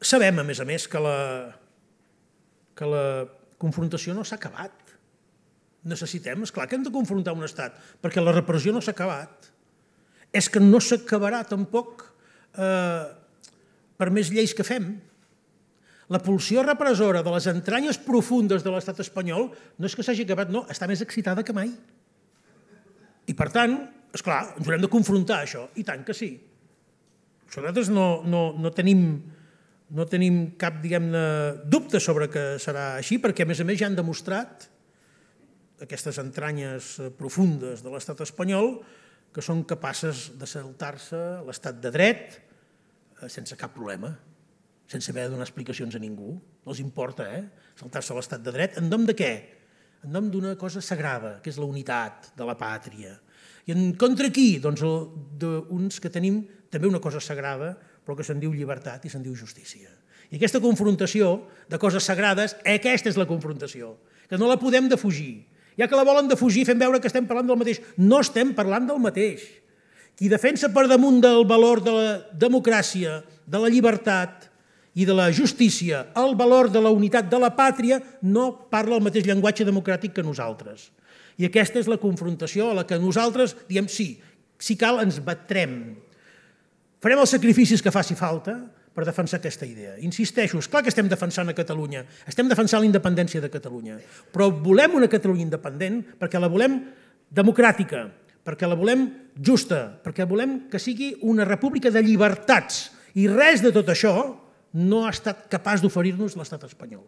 Sabem, a més a més, que la, que la confrontació no s'ha acabat. Necessitem, és clar que hem de confrontar un estat, perquè la repressió no s'ha acabat. És que no s'acabarà tampoc eh, per més lleis que fem. La pulsió repressora de les entranyes profundes de l'estat espanyol no és que s'hagi acabat, no, està més excitada que mai. I per tant, és clar, ens haurem de confrontar això, i tant que sí. Nosaltres no, no, no tenim no tenim cap, diguem-ne, dubte sobre que serà així, perquè a més a més ja han demostrat aquestes entranyes eh, profundes de l'estat espanyol que són capaces de saltar-se l'estat de dret eh, sense cap problema, sense haver de donar explicacions a ningú. No els importa, eh? Saltar-se l'estat de dret en nom de què? En nom d'una cosa sagrada, que és la unitat de la pàtria. I en contra qui? Doncs d'uns que tenim també una cosa sagrada, però que se'n diu llibertat i se'n diu justícia. I aquesta confrontació de coses sagrades, aquesta és la confrontació, que no la podem defugir. Ja que la volen defugir fent veure que estem parlant del mateix. No estem parlant del mateix. Qui defensa per damunt del valor de la democràcia, de la llibertat i de la justícia, el valor de la unitat de la pàtria, no parla el mateix llenguatge democràtic que nosaltres. I aquesta és la confrontació a la que nosaltres diem sí, si cal ens batrem, Farem els sacrificis que faci falta per defensar aquesta idea. Insisteixo, és clar que estem defensant a Catalunya, estem defensant la independència de Catalunya, però volem una Catalunya independent perquè la volem democràtica, perquè la volem justa, perquè volem que sigui una república de llibertats. I res de tot això no ha estat capaç d'oferir-nos l'estat espanyol.